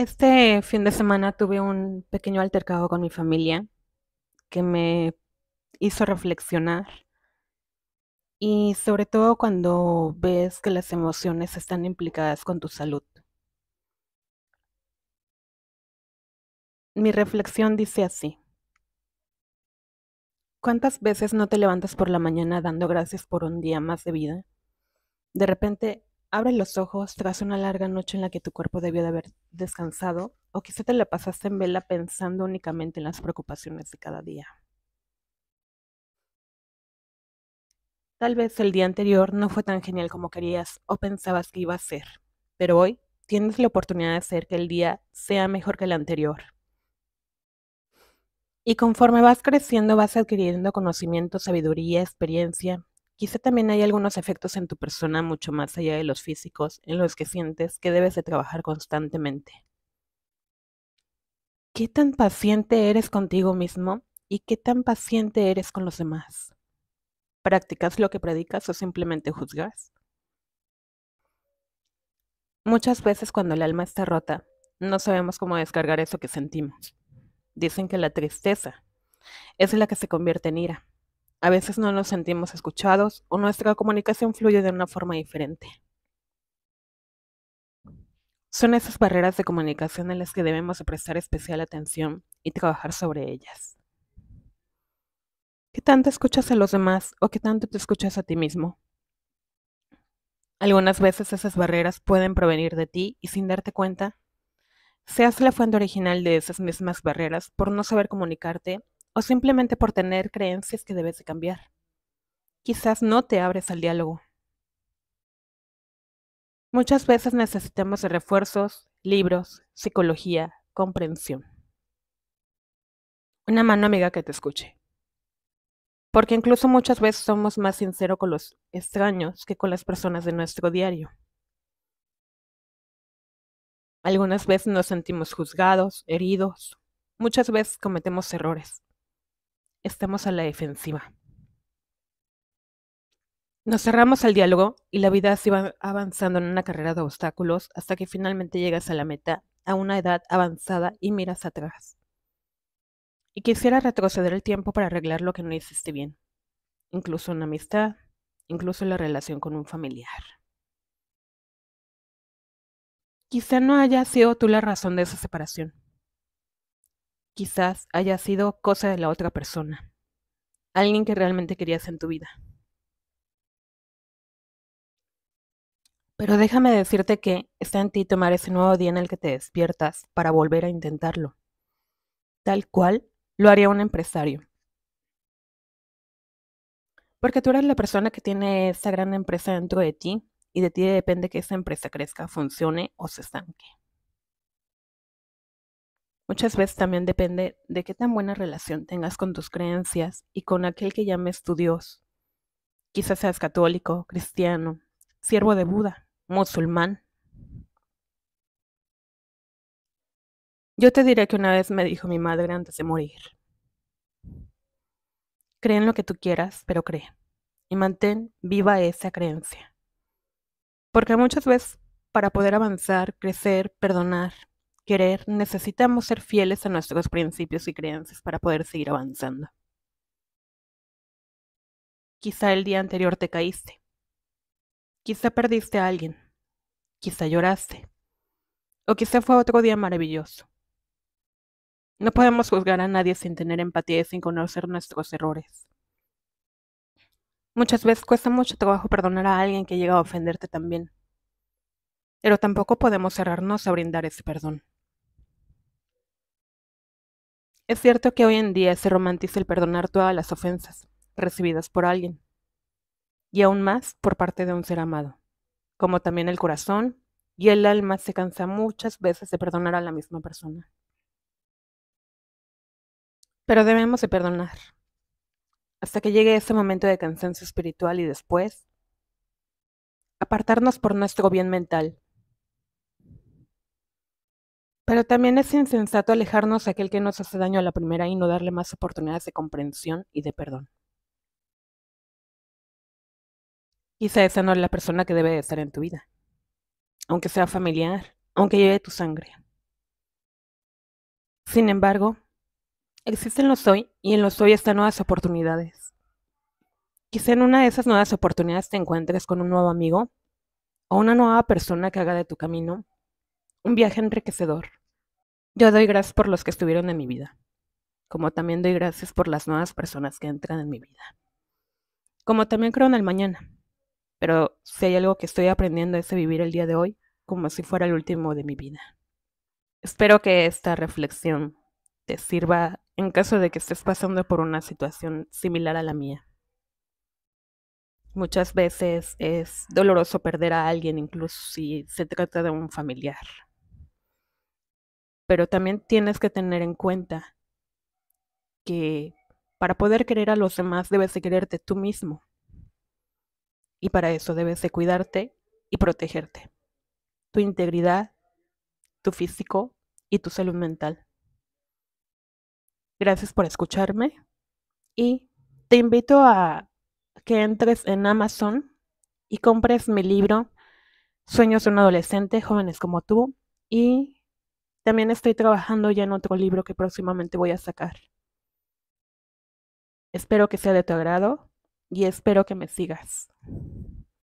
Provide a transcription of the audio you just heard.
Este fin de semana tuve un pequeño altercado con mi familia que me hizo reflexionar y sobre todo cuando ves que las emociones están implicadas con tu salud. Mi reflexión dice así. ¿Cuántas veces no te levantas por la mañana dando gracias por un día más de vida? De repente Abre los ojos tras una larga noche en la que tu cuerpo debió de haber descansado o quizá te la pasaste en vela pensando únicamente en las preocupaciones de cada día. Tal vez el día anterior no fue tan genial como querías o pensabas que iba a ser, pero hoy tienes la oportunidad de hacer que el día sea mejor que el anterior. Y conforme vas creciendo vas adquiriendo conocimiento, sabiduría, experiencia Quizá también hay algunos efectos en tu persona mucho más allá de los físicos en los que sientes que debes de trabajar constantemente. ¿Qué tan paciente eres contigo mismo y qué tan paciente eres con los demás? ¿Practicas lo que predicas o simplemente juzgas? Muchas veces cuando el alma está rota, no sabemos cómo descargar eso que sentimos. Dicen que la tristeza es la que se convierte en ira a veces no nos sentimos escuchados o nuestra comunicación fluye de una forma diferente. Son esas barreras de comunicación en las que debemos prestar especial atención y trabajar sobre ellas. ¿Qué tanto escuchas a los demás o qué tanto te escuchas a ti mismo? Algunas veces esas barreras pueden provenir de ti y sin darte cuenta, seas la fuente original de esas mismas barreras por no saber comunicarte o simplemente por tener creencias que debes de cambiar. Quizás no te abres al diálogo. Muchas veces necesitamos de refuerzos, libros, psicología, comprensión. Una mano amiga que te escuche. Porque incluso muchas veces somos más sinceros con los extraños que con las personas de nuestro diario. Algunas veces nos sentimos juzgados, heridos. Muchas veces cometemos errores estamos a la defensiva. Nos cerramos al diálogo y la vida se va avanzando en una carrera de obstáculos hasta que finalmente llegas a la meta a una edad avanzada y miras atrás. Y quisiera retroceder el tiempo para arreglar lo que no hiciste bien, incluso una amistad, incluso la relación con un familiar. Quizá no haya sido tú la razón de esa separación, quizás haya sido cosa de la otra persona, alguien que realmente querías en tu vida. Pero déjame decirte que está en ti tomar ese nuevo día en el que te despiertas para volver a intentarlo, tal cual lo haría un empresario. Porque tú eres la persona que tiene esa gran empresa dentro de ti y de ti depende que esa empresa crezca, funcione o se estanque. Muchas veces también depende de qué tan buena relación tengas con tus creencias y con aquel que llames tu Dios. Quizás seas católico, cristiano, siervo de Buda, musulmán. Yo te diré que una vez me dijo mi madre antes de morir. Cree en lo que tú quieras, pero cree. Y mantén viva esa creencia. Porque muchas veces, para poder avanzar, crecer, perdonar, querer, necesitamos ser fieles a nuestros principios y creencias para poder seguir avanzando. Quizá el día anterior te caíste. Quizá perdiste a alguien. Quizá lloraste. O quizá fue otro día maravilloso. No podemos juzgar a nadie sin tener empatía y sin conocer nuestros errores. Muchas veces cuesta mucho trabajo perdonar a alguien que llega a ofenderte también. Pero tampoco podemos cerrarnos a brindar ese perdón. Es cierto que hoy en día se romantiza el perdonar todas las ofensas recibidas por alguien, y aún más por parte de un ser amado, como también el corazón y el alma se cansa muchas veces de perdonar a la misma persona. Pero debemos de perdonar, hasta que llegue ese momento de cansancio espiritual y después, apartarnos por nuestro bien mental pero también es insensato alejarnos de aquel que nos hace daño a la primera y no darle más oportunidades de comprensión y de perdón. Quizá esa no es la persona que debe de estar en tu vida, aunque sea familiar, aunque lleve tu sangre. Sin embargo, existen los hoy y en los hoy están nuevas oportunidades. Quizá en una de esas nuevas oportunidades te encuentres con un nuevo amigo o una nueva persona que haga de tu camino un viaje enriquecedor. Yo doy gracias por los que estuvieron en mi vida, como también doy gracias por las nuevas personas que entran en mi vida. Como también creo en el mañana, pero si hay algo que estoy aprendiendo es de vivir el día de hoy como si fuera el último de mi vida. Espero que esta reflexión te sirva en caso de que estés pasando por una situación similar a la mía. Muchas veces es doloroso perder a alguien, incluso si se trata de un familiar pero también tienes que tener en cuenta que para poder querer a los demás debes de quererte tú mismo. Y para eso debes de cuidarte y protegerte. Tu integridad, tu físico y tu salud mental. Gracias por escucharme y te invito a que entres en Amazon y compres mi libro Sueños de un adolescente, jóvenes como tú y también estoy trabajando ya en otro libro que próximamente voy a sacar. Espero que sea de tu agrado y espero que me sigas.